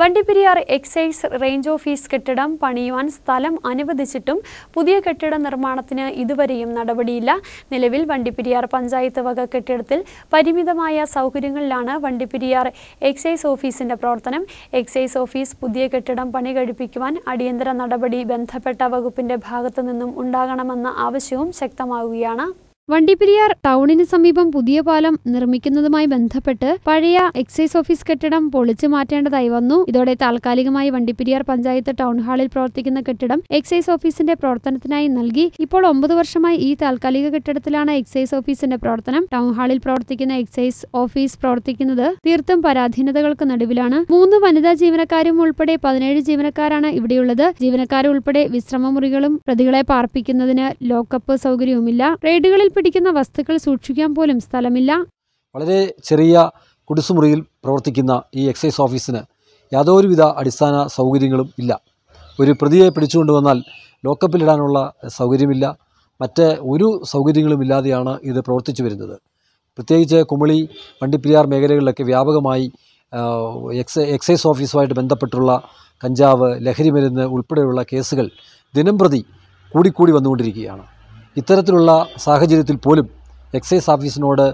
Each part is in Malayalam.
വണ്ടിപ്പെരിയാർ എക്സൈസ് റേഞ്ച് ഓഫീസ് കെട്ടിടം പണിയുവാൻ സ്ഥലം അനുവദിച്ചിട്ടും പുതിയ കെട്ടിട നിർമ്മാണത്തിന് ഇതുവരെയും നടപടിയില്ല നിലവിൽ വണ്ടിപ്പെരിയാർ പഞ്ചായത്ത് വക കെട്ടിടത്തിൽ പരിമിതമായ സൗകര്യങ്ങളിലാണ് വണ്ടിപ്പെരിയാർ എക്സൈസ് ഓഫീസിന്റെ പ്രവർത്തനം എക്സൈസ് ഓഫീസ് പുതിയ കെട്ടിടം പണി കഴിപ്പിക്കുവാൻ അടിയന്തര നടപടി ബന്ധപ്പെട്ട വകുപ്പിന്റെ ഭാഗത്തു നിന്നും ഉണ്ടാകണമെന്ന ആവശ്യവും ശക്തമാവുകയാണ് വണ്ടിപ്പെരിയാർ ടൗണിന് സമീപം പുതിയ പാലം നിർമ്മിക്കുന്നതുമായി ബന്ധപ്പെട്ട് പഴയ എക്സൈസ് ഓഫീസ് കെട്ടിടം പൊളിച്ചു മാറ്റേണ്ടതായി വന്നു ഇതോടെ താൽക്കാലികമായി വണ്ടിപ്പെരിയാർ പഞ്ചായത്ത് ടൗൺ ഹാളിൽ പ്രവർത്തിക്കുന്ന കെട്ടിടം എക്സൈസ് ഓഫീസിന്റെ പ്രവർത്തനത്തിനായി നൽകി ഇപ്പോൾ ഒമ്പത് വർഷമായി ഈ താൽക്കാലിക കെട്ടിടത്തിലാണ് എക്സൈസ് ഓഫീസിന്റെ പ്രവർത്തനം ടൗൺ ഹാളിൽ പ്രവർത്തിക്കുന്ന എക്സൈസ് ഓഫീസ് പ്രവർത്തിക്കുന്നത് തീർത്തും പരാധീനതകൾക്ക് നടുവിലാണ് മൂന്ന് വനിതാ ജീവനക്കാരും ഉൾപ്പെടെ പതിനേഴ് ജീവനക്കാരാണ് ഇവിടെയുള്ളത് ജീവനക്കാരുൾപ്പെടെ മുറികളും പ്രതികളെ പാർപ്പിക്കുന്നതിന് ലോക്കപ്പ് സൗകര്യവുമില്ല റെയ്ഡുകളിൽ പിടിക്കുന്ന വസ്തുക്കൾ സൂക്ഷിക്കാൻ പോലും സ്ഥലമില്ല വളരെ ചെറിയ കുടിസുമുറിയിൽ പ്രവർത്തിക്കുന്ന ഈ എക്സൈസ് ഓഫീസിന് യാതൊരുവിധ അടിസ്ഥാന സൗകര്യങ്ങളും ഇല്ല ഒരു പ്രതിയെ പിടിച്ചുകൊണ്ടുവന്നാൽ ലോക്കപ്പിലിടാനുള്ള സൗകര്യമില്ല മറ്റ് ഒരു ഇല്ലാതെയാണ് ഇത് പ്രവർത്തിച്ചു വരുന്നത് പ്രത്യേകിച്ച് കുമളി വണ്ടിപ്പിരിയാർ മേഖലകളിലൊക്കെ വ്യാപകമായി എക്സൈ എക്സൈസ് ഓഫീസുമായിട്ട് ബന്ധപ്പെട്ടുള്ള കഞ്ചാവ് മരുന്ന് ഉൾപ്പെടെയുള്ള കേസുകൾ ദിനംപ്രതി കൂടിക്കൂടി വന്നുകൊണ്ടിരിക്കുകയാണ് ഇത്തരത്തിലുള്ള സാഹചര്യത്തിൽ പോലും എക്സൈസ് ഓഫീസിനോട്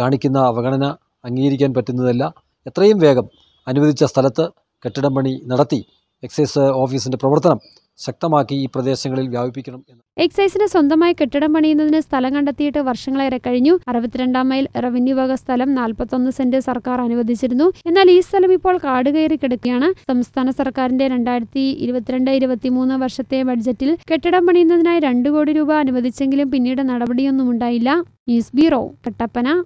കാണിക്കുന്ന അവഗണന അംഗീകരിക്കാൻ പറ്റുന്നതല്ല എത്രയും വേഗം അനുവദിച്ച സ്ഥലത്ത് കെട്ടിടം പണി നടത്തി എക്സൈസ് ഓഫീസിൻ്റെ പ്രവർത്തനം ശക്തമാക്കി ഈ പ്രദേശങ്ങളിൽ വ്യാപിപ്പിക്കണം എക്സൈസിന് സ്വന്തമായി കെട്ടിടം പണിയുന്നതിന് സ്ഥലം കണ്ടെത്തിയിട്ട് വർഷങ്ങളേറെ കഴിഞ്ഞു അറുപത്തിരണ്ടാം മൈൽ റവന്യൂ വക സ്ഥലം നാൽപ്പത്തൊന്ന് സെന്റ് സർക്കാർ അനുവദിച്ചിരുന്നു എന്നാൽ ഈ സ്ഥലം ഇപ്പോൾ കാട് കയറി കിടക്കുകയാണ് സംസ്ഥാന സർക്കാരിന്റെ രണ്ടായിരത്തി ഇരുപത്തിരണ്ട് ഇരുപത്തിമൂന്ന് വർഷത്തെ ബഡ്ജറ്റിൽ കെട്ടിടം പണിയുന്നതിനായി രണ്ടു കോടി രൂപ അനുവദിച്ചെങ്കിലും പിന്നീട് നടപടിയൊന്നും ഉണ്ടായില്ല ന്യൂസ് ബ്യൂറോ കട്ടപ്പന